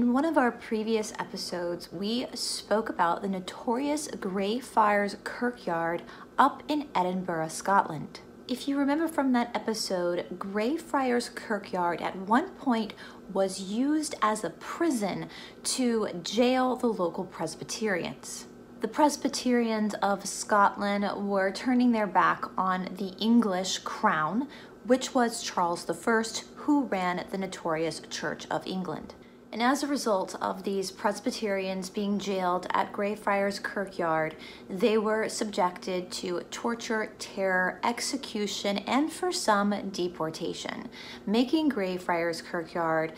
In one of our previous episodes, we spoke about the notorious Grey Kirkyard up in Edinburgh, Scotland. If you remember from that episode, Greyfriars Kirkyard at one point was used as a prison to jail the local Presbyterians. The Presbyterians of Scotland were turning their back on the English crown, which was Charles I, who ran the notorious Church of England and as a result of these Presbyterians being jailed at Greyfriars Kirkyard, they were subjected to torture, terror, execution, and for some, deportation, making Greyfriars Kirkyard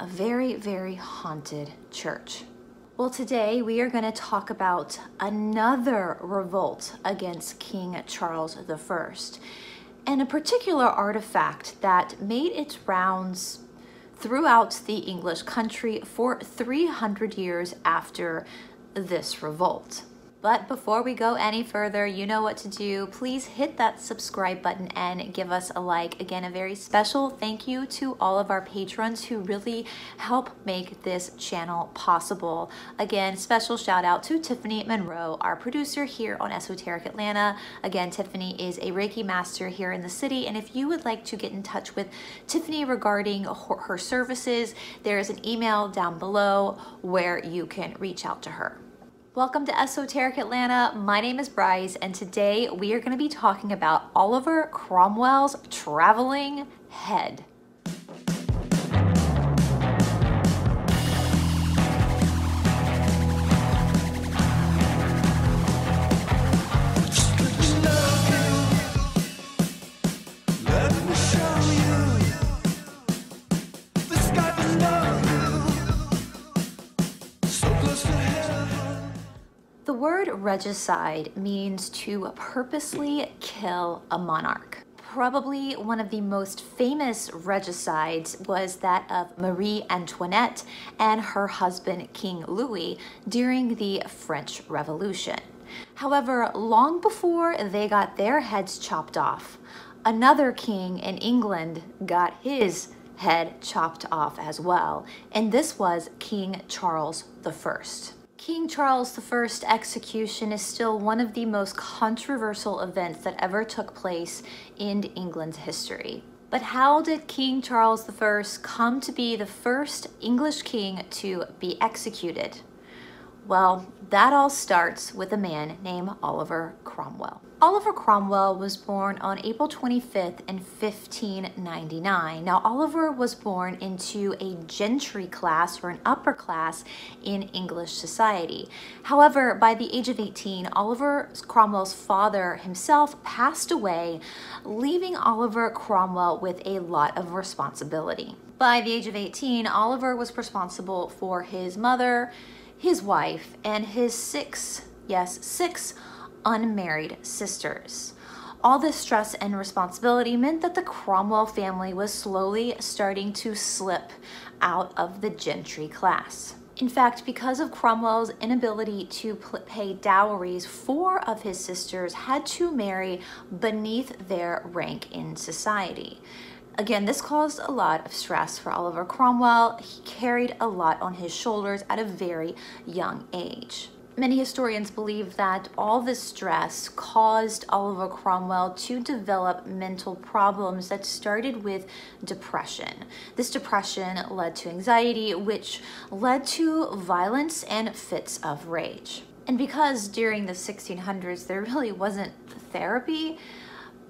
a very, very haunted church. Well, today we are going to talk about another revolt against King Charles I, and a particular artifact that made its rounds throughout the English country for 300 years after this revolt. But before we go any further, you know what to do. Please hit that subscribe button and give us a like. Again, a very special thank you to all of our patrons who really help make this channel possible. Again, special shout out to Tiffany Monroe, our producer here on Esoteric Atlanta. Again, Tiffany is a Reiki master here in the city. And if you would like to get in touch with Tiffany regarding her services, there is an email down below where you can reach out to her. Welcome to Esoteric Atlanta. My name is Bryce, and today we are going to be talking about Oliver Cromwell's traveling head. The word regicide means to purposely kill a monarch. Probably one of the most famous regicides was that of Marie Antoinette and her husband King Louis during the French Revolution. However, long before they got their heads chopped off, another king in England got his head chopped off as well, and this was King Charles I. King Charles I's execution is still one of the most controversial events that ever took place in England's history. But how did King Charles I come to be the first English king to be executed? Well, that all starts with a man named Oliver Cromwell. Oliver Cromwell was born on April 25th in 1599. Now, Oliver was born into a gentry class or an upper class in English society. However, by the age of 18, Oliver Cromwell's father himself passed away, leaving Oliver Cromwell with a lot of responsibility. By the age of 18, Oliver was responsible for his mother, his wife, and his six, yes, six unmarried sisters. All this stress and responsibility meant that the Cromwell family was slowly starting to slip out of the gentry class. In fact, because of Cromwell's inability to pay dowries, four of his sisters had to marry beneath their rank in society. Again, this caused a lot of stress for Oliver Cromwell. He carried a lot on his shoulders at a very young age. Many historians believe that all this stress caused Oliver Cromwell to develop mental problems that started with depression. This depression led to anxiety, which led to violence and fits of rage. And because during the 1600s there really wasn't therapy,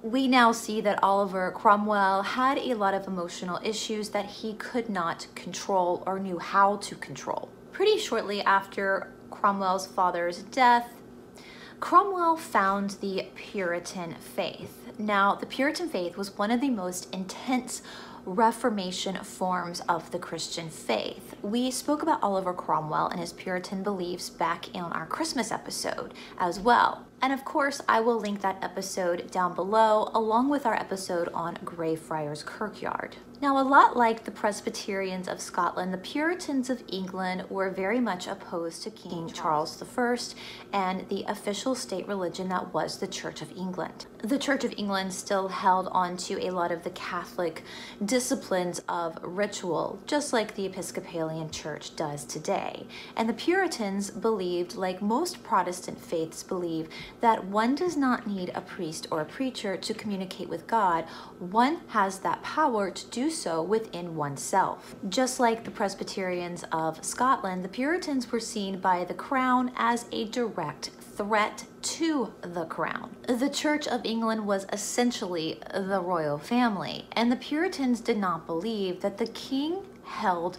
we now see that Oliver Cromwell had a lot of emotional issues that he could not control or knew how to control. Pretty shortly after Cromwell's father's death, Cromwell found the Puritan faith. Now, the Puritan faith was one of the most intense Reformation forms of the Christian faith. We spoke about Oliver Cromwell and his Puritan beliefs back in our Christmas episode as well. And of course, I will link that episode down below along with our episode on Greyfriars Kirkyard. Now, a lot like the Presbyterians of Scotland, the Puritans of England were very much opposed to King Charles I and the official state religion that was the Church of England the Church of England still held on to a lot of the Catholic disciplines of ritual, just like the Episcopalian Church does today. And the Puritans believed, like most Protestant faiths believe, that one does not need a priest or a preacher to communicate with God. One has that power to do so within oneself. Just like the Presbyterians of Scotland, the Puritans were seen by the crown as a direct threat to the crown. The Church of England was essentially the royal family, and the Puritans did not believe that the king held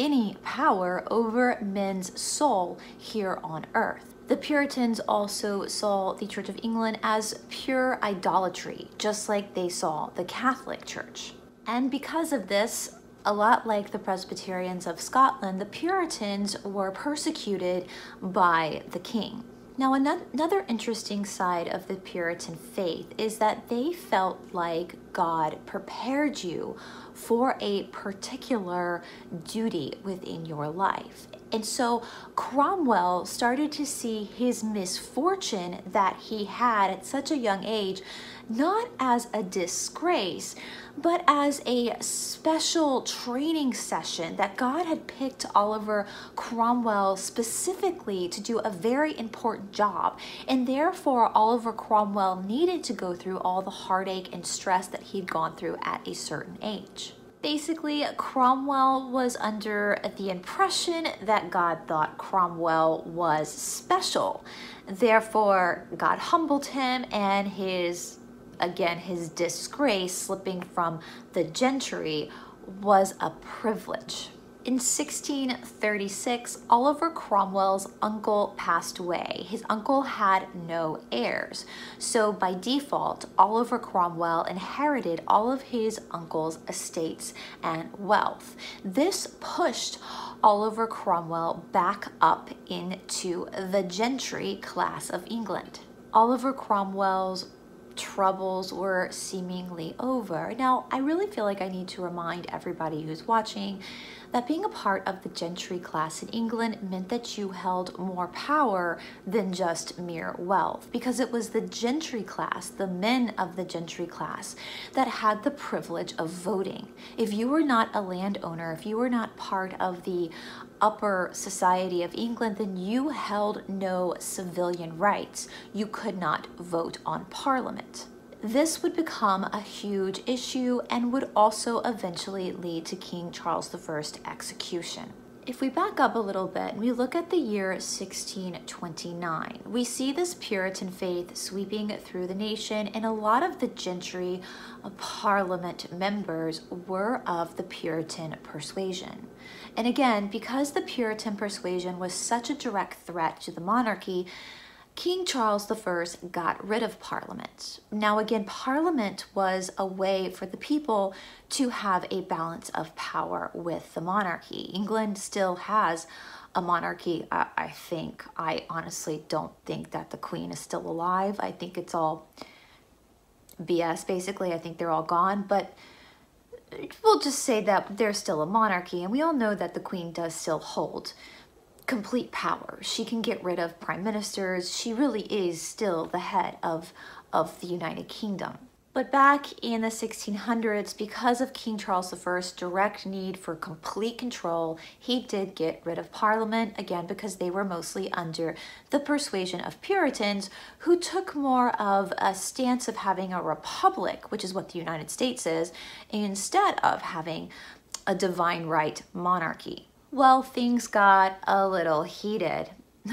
any power over men's soul here on earth. The Puritans also saw the Church of England as pure idolatry, just like they saw the Catholic Church. And because of this, a lot like the Presbyterians of Scotland, the Puritans were persecuted by the king. Now, another, interesting side of the Puritan faith is that they felt like God prepared you for a particular duty within your life. And so Cromwell started to see his misfortune that he had at such a young age not as a disgrace, but as a special training session that God had picked Oliver Cromwell specifically to do a very important job. And therefore, Oliver Cromwell needed to go through all the heartache and stress that he'd gone through at a certain age. Basically, Cromwell was under the impression that God thought Cromwell was special. Therefore, God humbled him and his, again, his disgrace slipping from the gentry was a privilege. In 1636, Oliver Cromwell's uncle passed away. His uncle had no heirs. So by default, Oliver Cromwell inherited all of his uncle's estates and wealth. This pushed Oliver Cromwell back up into the gentry class of England. Oliver Cromwell's troubles were seemingly over. Now, I really feel like I need to remind everybody who's watching that being a part of the gentry class in England meant that you held more power than just mere wealth, because it was the gentry class, the men of the gentry class, that had the privilege of voting. If you were not a landowner, if you were not part of the upper society of England, then you held no civilian rights. You could not vote on parliament this would become a huge issue and would also eventually lead to King Charles I's execution. If we back up a little bit and we look at the year 1629, we see this Puritan faith sweeping through the nation, and a lot of the gentry Parliament members were of the Puritan persuasion. And again, because the Puritan persuasion was such a direct threat to the monarchy, King Charles I got rid of Parliament. Now, again, Parliament was a way for the people to have a balance of power with the monarchy. England still has a monarchy, I, I think. I honestly don't think that the Queen is still alive. I think it's all BS, basically. I think they're all gone. But we'll just say that there's still a monarchy, and we all know that the Queen does still hold complete power. She can get rid of prime ministers. She really is still the head of, of the United Kingdom. But back in the 1600s, because of King Charles I's direct need for complete control, he did get rid of Parliament, again, because they were mostly under the persuasion of Puritans, who took more of a stance of having a republic, which is what the United States is, instead of having a divine right monarchy. Well, things got a little heated.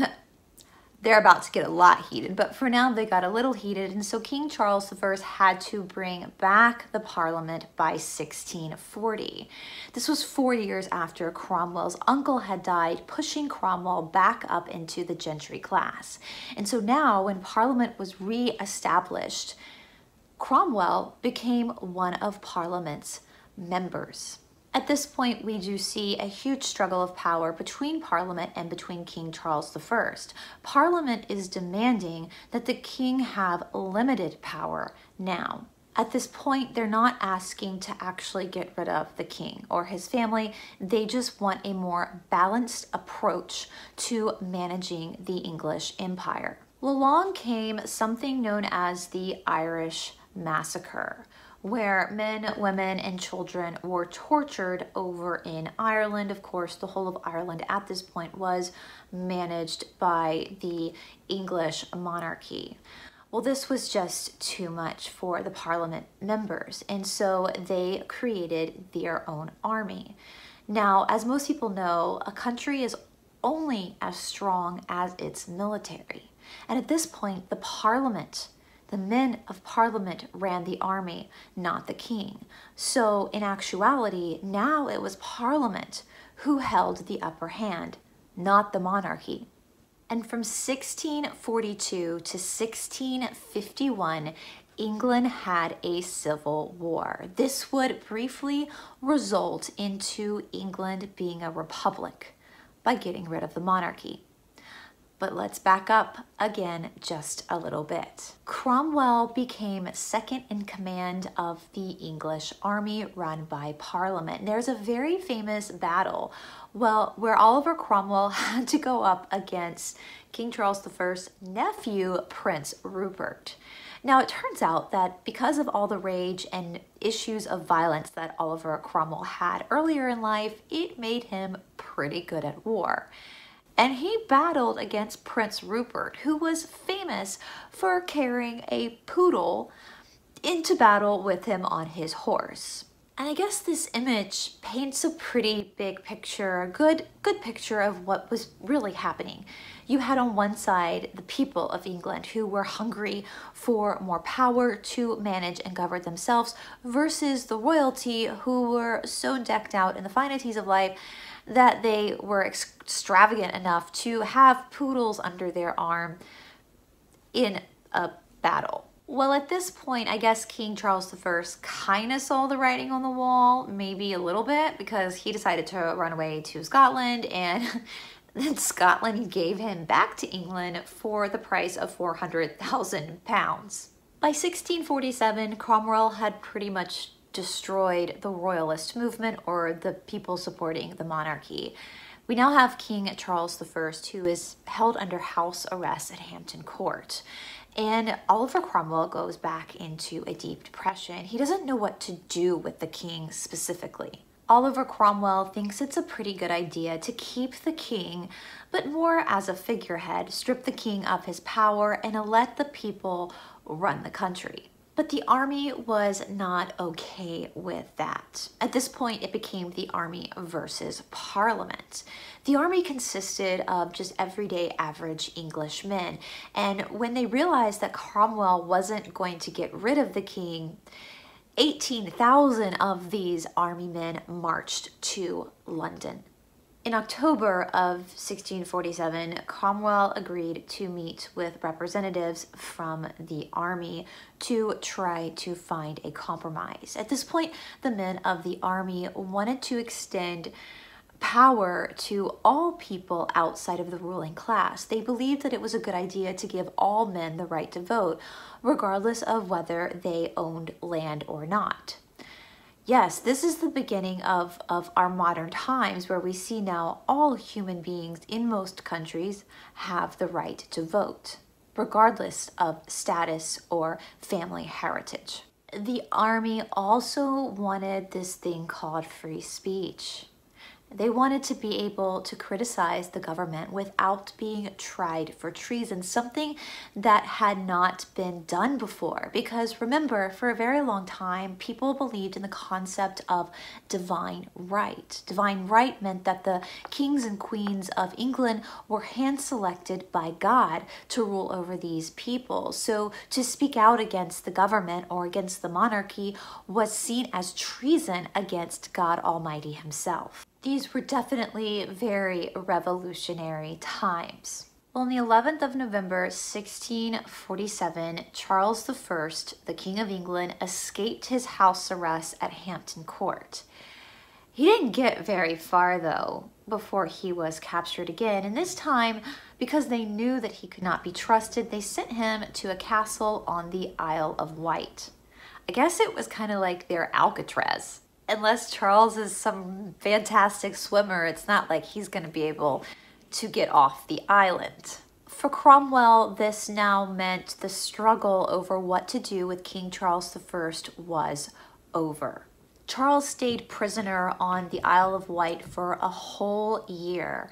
They're about to get a lot heated, but for now they got a little heated, and so King Charles I had to bring back the Parliament by 1640. This was four years after Cromwell's uncle had died, pushing Cromwell back up into the gentry class. And so now, when Parliament was re established, Cromwell became one of Parliament's members. At this point, we do see a huge struggle of power between Parliament and between King Charles I. Parliament is demanding that the king have limited power now. At this point, they're not asking to actually get rid of the king or his family. They just want a more balanced approach to managing the English Empire. Along came something known as the Irish massacre, where men, women, and children were tortured over in Ireland. Of course, the whole of Ireland at this point was managed by the English monarchy. Well, this was just too much for the parliament members, and so they created their own army. Now, as most people know, a country is only as strong as its military. And at this point, the parliament the men of parliament ran the army, not the king. So, in actuality, now it was parliament who held the upper hand, not the monarchy. And from 1642 to 1651, England had a civil war. This would briefly result into England being a republic by getting rid of the monarchy. But let's back up again just a little bit. Cromwell became second in command of the English army run by Parliament. There's a very famous battle, well, where Oliver Cromwell had to go up against King Charles I's nephew, Prince Rupert. Now, it turns out that because of all the rage and issues of violence that Oliver Cromwell had earlier in life, it made him pretty good at war and he battled against Prince Rupert, who was famous for carrying a poodle into battle with him on his horse. And I guess this image paints a pretty big picture, a good, good picture of what was really happening. You had on one side the people of England who were hungry for more power to manage and govern themselves versus the royalty who were so decked out in the finities of life that they were extravagant enough to have poodles under their arm in a battle. Well, at this point, I guess King Charles I kind of saw the writing on the wall, maybe a little bit, because he decided to run away to Scotland, and then Scotland gave him back to England for the price of 400,000 pounds. By 1647, Cromwell had pretty much destroyed the royalist movement or the people supporting the monarchy. We now have King Charles I, who is held under house arrest at Hampton Court. And Oliver Cromwell goes back into a deep depression. He doesn't know what to do with the king specifically. Oliver Cromwell thinks it's a pretty good idea to keep the king, but more as a figurehead, strip the king of his power, and let the people run the country. But the army was not okay with that. At this point, it became the army versus parliament. The army consisted of just everyday average Englishmen, and when they realized that Cromwell wasn't going to get rid of the king, 18,000 of these army men marched to London in October of 1647, Cromwell agreed to meet with representatives from the army to try to find a compromise. At this point, the men of the army wanted to extend power to all people outside of the ruling class. They believed that it was a good idea to give all men the right to vote, regardless of whether they owned land or not. Yes, this is the beginning of, of our modern times where we see now all human beings in most countries have the right to vote, regardless of status or family heritage. The army also wanted this thing called free speech. They wanted to be able to criticize the government without being tried for treason, something that had not been done before. Because remember, for a very long time, people believed in the concept of divine right. Divine right meant that the kings and queens of England were hand selected by God to rule over these people. So to speak out against the government or against the monarchy was seen as treason against God Almighty Himself. These were definitely very revolutionary times. Well, on the 11th of November, 1647, Charles I, the King of England, escaped his house arrest at Hampton Court. He didn't get very far, though, before he was captured again, and this time, because they knew that he could not be trusted, they sent him to a castle on the Isle of Wight. I guess it was kind of like their Alcatraz unless Charles is some fantastic swimmer, it's not like he's going to be able to get off the island. For Cromwell, this now meant the struggle over what to do with King Charles I was over. Charles stayed prisoner on the Isle of Wight for a whole year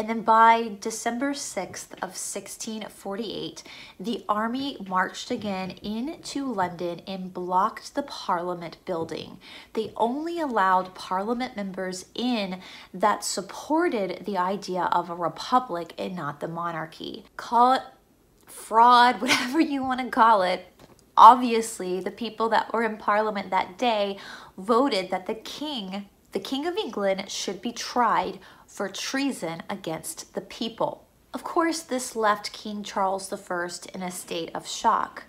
and then by December 6th of 1648, the army marched again into London and blocked the Parliament building. They only allowed Parliament members in that supported the idea of a republic and not the monarchy. Call it fraud, whatever you want to call it, obviously the people that were in parliament that day voted that the king, the king of England, should be tried for treason against the people. Of course, this left King Charles I in a state of shock.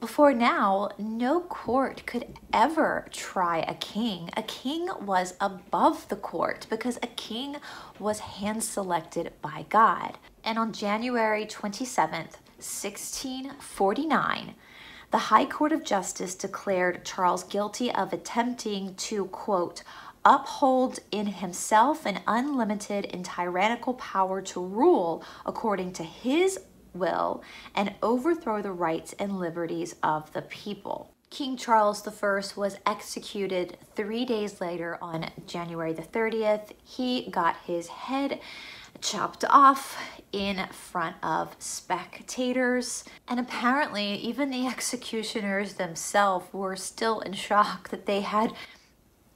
Before now, no court could ever try a king. A king was above the court because a king was hand selected by God. And on January 27th, 1649, the High Court of Justice declared Charles guilty of attempting to, quote, upholds in himself an unlimited and tyrannical power to rule according to his will and overthrow the rights and liberties of the people. King Charles I was executed three days later on January the 30th. He got his head chopped off in front of spectators. And apparently, even the executioners themselves were still in shock that they had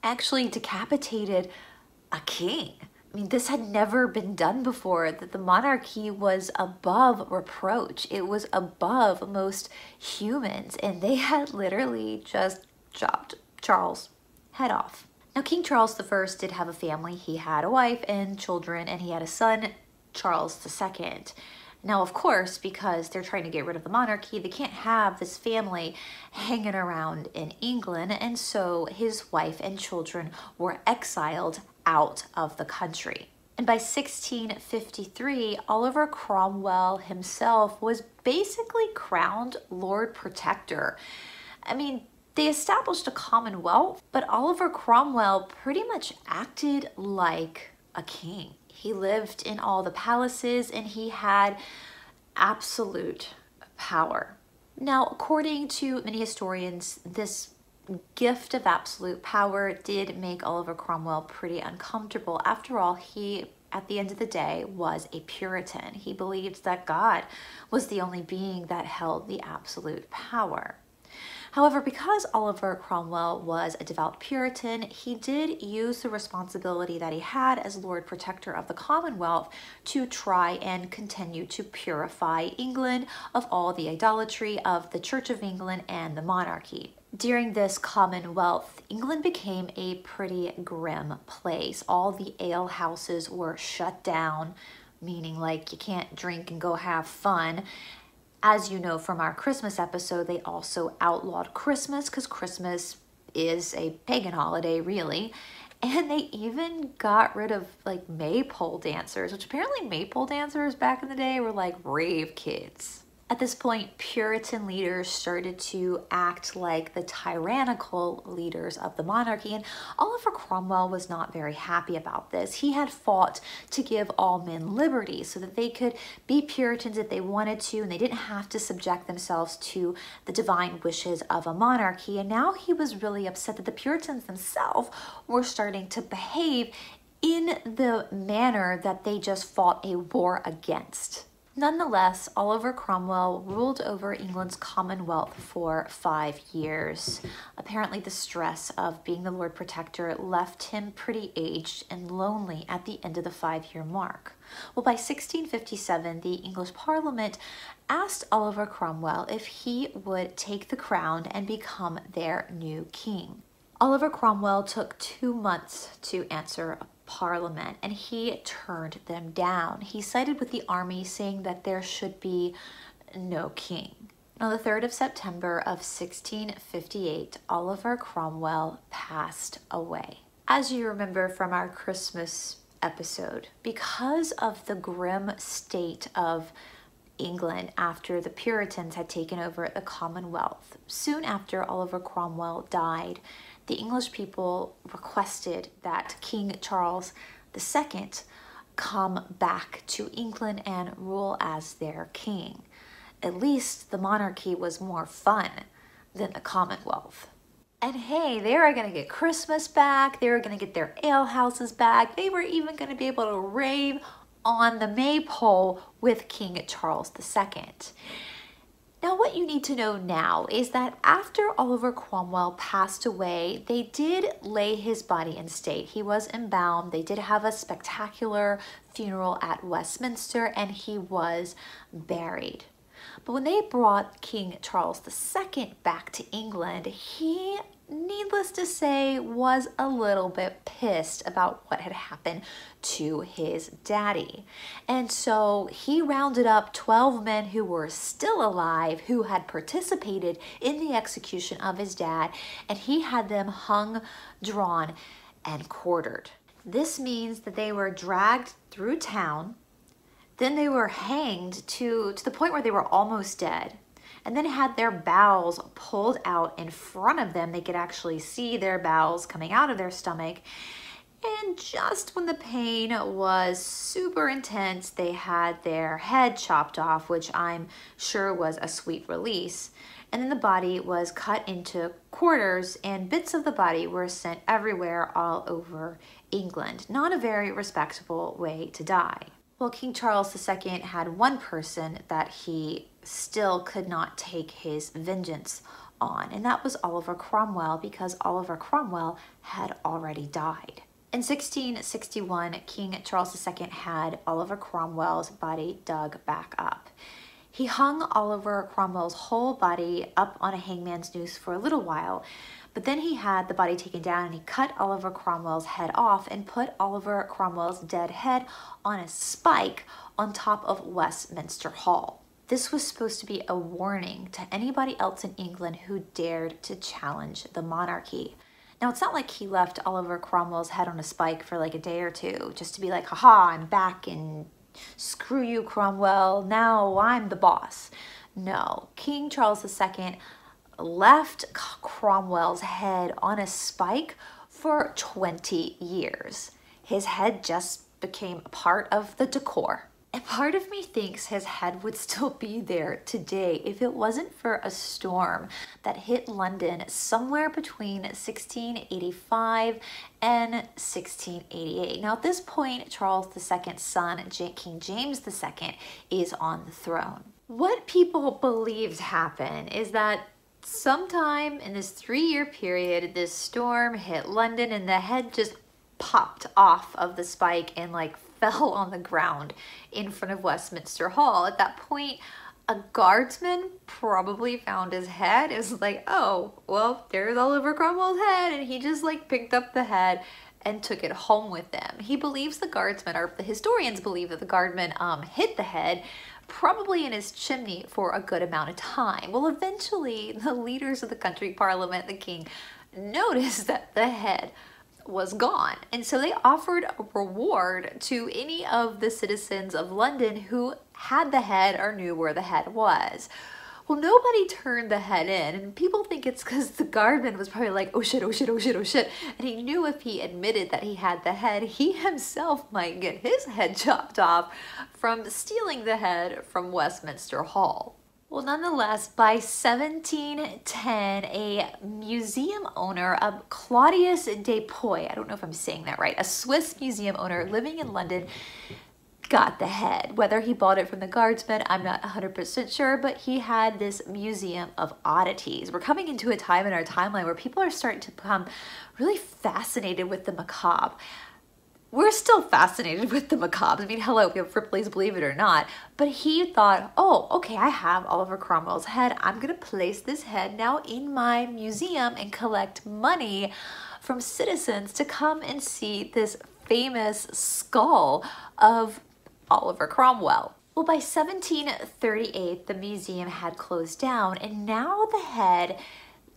actually decapitated a king. I mean, this had never been done before, that the monarchy was above reproach. It was above most humans, and they had literally just chopped Charles' head off. Now, King Charles I did have a family. He had a wife and children, and he had a son, Charles II. Now, of course, because they're trying to get rid of the monarchy, they can't have this family hanging around in England, and so his wife and children were exiled out of the country. And by 1653, Oliver Cromwell himself was basically crowned Lord Protector. I mean, they established a commonwealth, but Oliver Cromwell pretty much acted like a king. He lived in all the palaces and he had absolute power. Now, according to many historians, this gift of absolute power did make Oliver Cromwell pretty uncomfortable. After all, he at the end of the day was a Puritan. He believed that God was the only being that held the absolute power. However, because Oliver Cromwell was a devout Puritan, he did use the responsibility that he had as Lord Protector of the Commonwealth to try and continue to purify England of all the idolatry of the Church of England and the monarchy during this Commonwealth, England became a pretty grim place. All the alehouses were shut down, meaning like you can't drink and go have fun. As you know from our Christmas episode, they also outlawed Christmas because Christmas is a pagan holiday, really. And they even got rid of like maypole dancers, which apparently maypole dancers back in the day were like rave kids. At this point, Puritan leaders started to act like the tyrannical leaders of the monarchy, and Oliver Cromwell was not very happy about this. He had fought to give all men liberty so that they could be Puritans if they wanted to, and they didn't have to subject themselves to the divine wishes of a monarchy. And now he was really upset that the Puritans themselves were starting to behave in the manner that they just fought a war against. Nonetheless, Oliver Cromwell ruled over England's Commonwealth for five years. Apparently, the stress of being the Lord Protector left him pretty aged and lonely at the end of the five year mark. Well, by 1657, the English Parliament asked Oliver Cromwell if he would take the crown and become their new king. Oliver Cromwell took two months to answer Parliament and he turned them down. He sided with the army, saying that there should be no king. On the 3rd of September of 1658, Oliver Cromwell passed away. As you remember from our Christmas episode, because of the grim state of England after the Puritans had taken over the Commonwealth. Soon after Oliver Cromwell died, the English people requested that King Charles II come back to England and rule as their king. At least the monarchy was more fun than the Commonwealth. And hey, they were gonna get Christmas back, they were gonna get their alehouses back, they were even gonna be able to rave on the maypole with King Charles II. Now, what you need to know now is that after Oliver Cromwell passed away, they did lay his body in state. He was embalmed. They did have a spectacular funeral at Westminster, and he was buried. But when they brought King Charles II back to England, he, needless to say, was a little bit pissed about what had happened to his daddy. And so he rounded up 12 men who were still alive who had participated in the execution of his dad, and he had them hung, drawn, and quartered. This means that they were dragged through town then they were hanged to, to the point where they were almost dead and then had their bowels pulled out in front of them. They could actually see their bowels coming out of their stomach. And just when the pain was super intense, they had their head chopped off, which I'm sure was a sweet release. And then the body was cut into quarters, and bits of the body were sent everywhere all over England. Not a very respectable way to die. Well, King Charles II had one person that he still could not take his vengeance on, and that was Oliver Cromwell because Oliver Cromwell had already died. In 1661, King Charles II had Oliver Cromwell's body dug back up. He hung Oliver Cromwell's whole body up on a hangman's noose for a little while, but then he had the body taken down and he cut Oliver Cromwell's head off and put Oliver Cromwell's dead head on a spike on top of Westminster Hall. This was supposed to be a warning to anybody else in England who dared to challenge the monarchy. Now, it's not like he left Oliver Cromwell's head on a spike for like a day or two just to be like, haha, I'm back and screw you, Cromwell, now I'm the boss. No, King Charles II left Cromwell's head on a spike for 20 years. His head just became part of the decor. And part of me thinks his head would still be there today if it wasn't for a storm that hit London somewhere between 1685 and 1688. Now, at this point, Charles II's son, King James II, is on the throne. What people believed happened is that Sometime in this three-year period, this storm hit London and the head just popped off of the spike and like fell on the ground in front of Westminster Hall. At that point, a guardsman probably found his head. It was like, oh, well, there's Oliver Cromwell's head. And he just like picked up the head and took it home with them. He believes the guardsman, or the historians believe that the guardsman um, hit the head, probably in his chimney for a good amount of time. Well, eventually, the leaders of the country parliament, the king, noticed that the head was gone. And so they offered a reward to any of the citizens of London who had the head or knew where the head was. Well, nobody turned the head in, and people think it's because the guardman was probably like, oh shit, oh shit, oh shit, oh shit. And he knew if he admitted that he had the head, he himself might get his head chopped off from stealing the head from Westminster Hall. Well, nonetheless, by 1710, a museum owner of Claudius de Poy, I don't know if I'm saying that right, a Swiss museum owner living in London, got the head. Whether he bought it from the guardsman, I'm not 100% sure, but he had this museum of oddities. We're coming into a time in our timeline where people are starting to become really fascinated with the macabre. We're still fascinated with the macabre. I mean, hello, we have Ripley's Believe It or Not. But he thought, oh, okay, I have Oliver Cromwell's head. I'm going to place this head now in my museum and collect money from citizens to come and see this famous skull of Oliver Cromwell. Well, by 1738, the museum had closed down, and now the head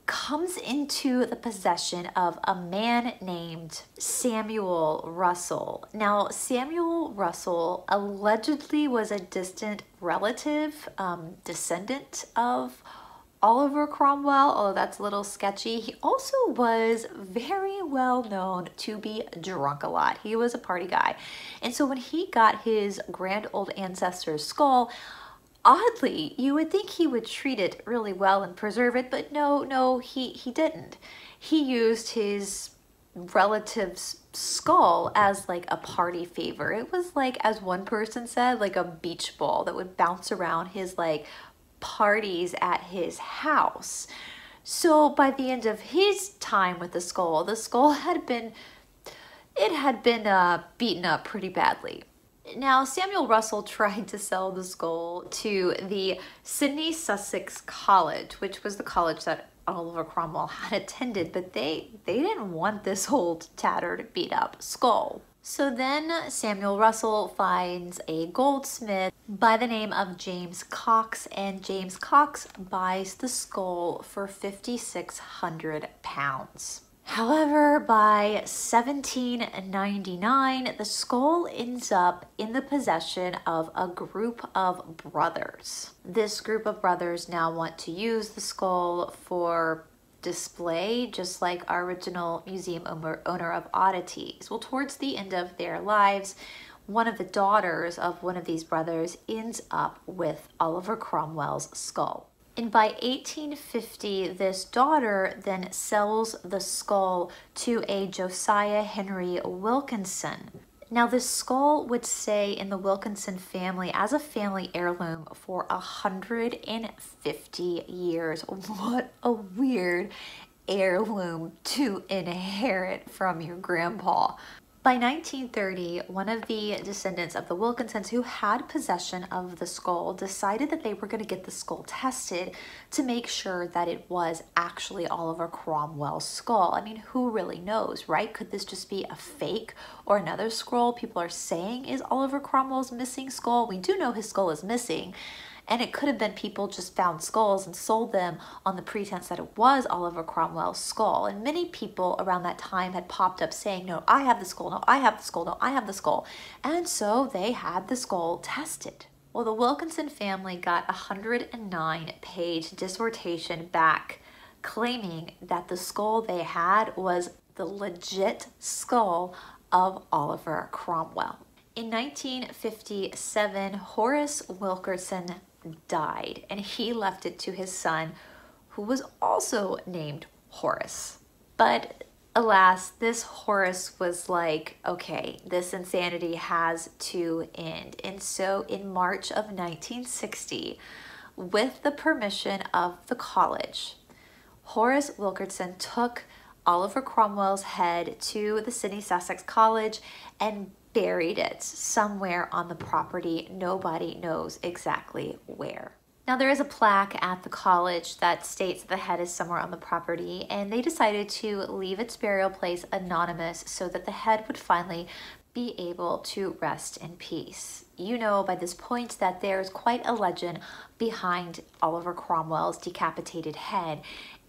comes into the possession of a man named Samuel Russell. Now, Samuel Russell allegedly was a distant relative, um, descendant of Oliver Cromwell, although that's a little sketchy, he also was very well known to be drunk a lot. He was a party guy. And so when he got his grand old ancestor's skull, oddly, you would think he would treat it really well and preserve it, but no, no, he, he didn't. He used his relative's skull as like a party favor. It was like, as one person said, like a beach ball that would bounce around his like parties at his house. So by the end of his time with the skull, the skull had been, it had been uh, beaten up pretty badly. Now, Samuel Russell tried to sell the skull to the Sydney Sussex College, which was the college that Oliver Cromwell had attended, but they, they didn't want this old, tattered, beat up skull. So then Samuel Russell finds a goldsmith by the name of James Cox, and James Cox buys the skull for 5,600 pounds. However, by 1799, the skull ends up in the possession of a group of brothers. This group of brothers now want to use the skull for display, just like our original museum owner of oddities. Well, towards the end of their lives, one of the daughters of one of these brothers ends up with Oliver Cromwell's skull. And by 1850, this daughter then sells the skull to a Josiah Henry Wilkinson, now this skull would stay in the Wilkinson family as a family heirloom for 150 years. What a weird heirloom to inherit from your grandpa. By 1930, one of the descendants of the Wilkinsons who had possession of the skull decided that they were going to get the skull tested to make sure that it was actually Oliver Cromwell's skull. I mean, who really knows, right? Could this just be a fake or another scroll people are saying is Oliver Cromwell's missing skull? We do know his skull is missing, and it could have been people just found skulls and sold them on the pretense that it was Oliver Cromwell's skull. And many people around that time had popped up saying, No, I have the skull, no, I have the skull, no, I have the skull. And so they had the skull tested. Well, the Wilkinson family got a 109 page dissertation back claiming that the skull they had was the legit skull of Oliver Cromwell. In 1957, Horace Wilkerson died, and he left it to his son, who was also named Horace. But alas, this Horace was like, okay, this insanity has to end. And so in March of 1960, with the permission of the college, Horace Wilkerson took Oliver Cromwell's head to the Sydney Sussex College and buried it somewhere on the property. Nobody knows exactly where. Now, there is a plaque at the college that states that the head is somewhere on the property, and they decided to leave its burial place anonymous so that the head would finally be able to rest in peace. You know by this point that there's quite a legend behind Oliver Cromwell's decapitated head,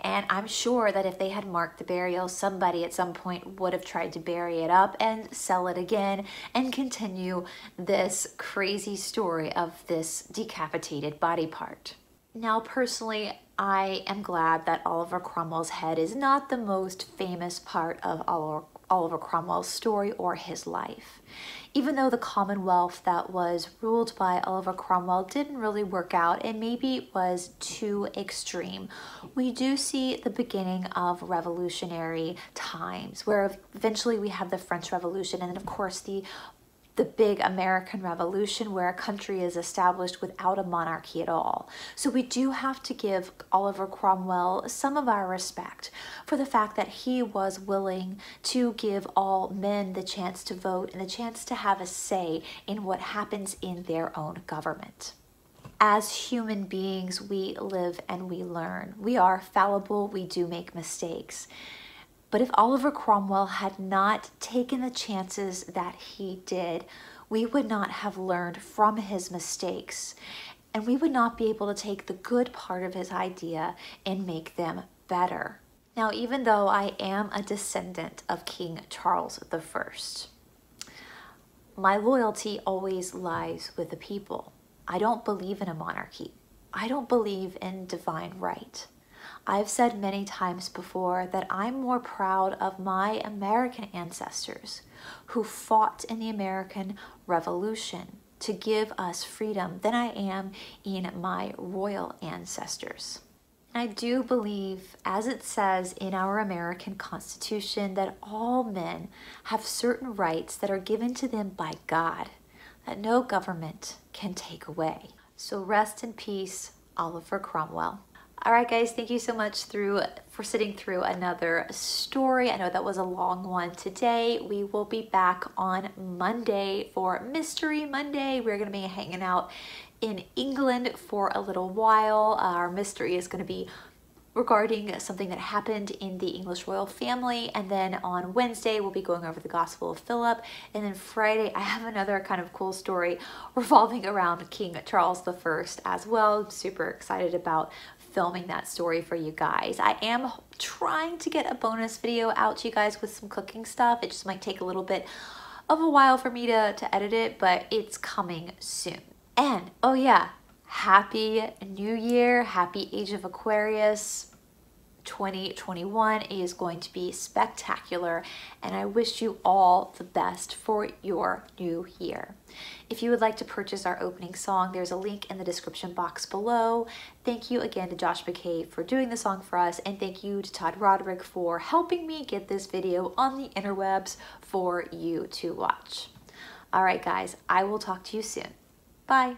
and I'm sure that if they had marked the burial, somebody at some point would have tried to bury it up and sell it again and continue this crazy story of this decapitated body part. Now, personally, I am glad that Oliver Cromwell's head is not the most famous part of Oliver Cromwell's story or his life even though the Commonwealth that was ruled by Oliver Cromwell didn't really work out and maybe it was too extreme, we do see the beginning of revolutionary times where eventually we have the French Revolution and then, of course, the the big American Revolution where a country is established without a monarchy at all. So we do have to give Oliver Cromwell some of our respect for the fact that he was willing to give all men the chance to vote and the chance to have a say in what happens in their own government as human beings, we live and we learn. We are fallible, we do make mistakes. But if Oliver Cromwell had not taken the chances that he did, we would not have learned from his mistakes and we would not be able to take the good part of his idea and make them better. Now, even though I am a descendant of King Charles I, my loyalty always lies with the people. I don't believe in a monarchy. I don't believe in divine right. I've said many times before that I'm more proud of my American ancestors who fought in the American Revolution to give us freedom than I am in my royal ancestors. I do believe, as it says in our American Constitution, that all men have certain rights that are given to them by God that no government can take away. So rest in peace, Oliver Cromwell. All right, guys, thank you so much through for sitting through another story. I know that was a long one today. We will be back on Monday for Mystery Monday. We're going to be hanging out in England for a little while. Our mystery is going to be regarding something that happened in the English royal family. And then on Wednesday, we'll be going over the Gospel of Philip. And then Friday, I have another kind of cool story revolving around King Charles I as well. I'm super excited about filming that story for you guys. I am trying to get a bonus video out to you guys with some cooking stuff. It just might take a little bit of a while for me to, to edit it, but it's coming soon. And oh yeah, happy new year, happy age of Aquarius. 2021 is going to be spectacular and I wish you all the best for your new year. If you would like to purchase our opening song, there's a link in the description box below. Thank you again to Josh McKay for doing the song for us and thank you to Todd Roderick for helping me get this video on the interwebs for you to watch. All right guys, I will talk to you soon. Bye.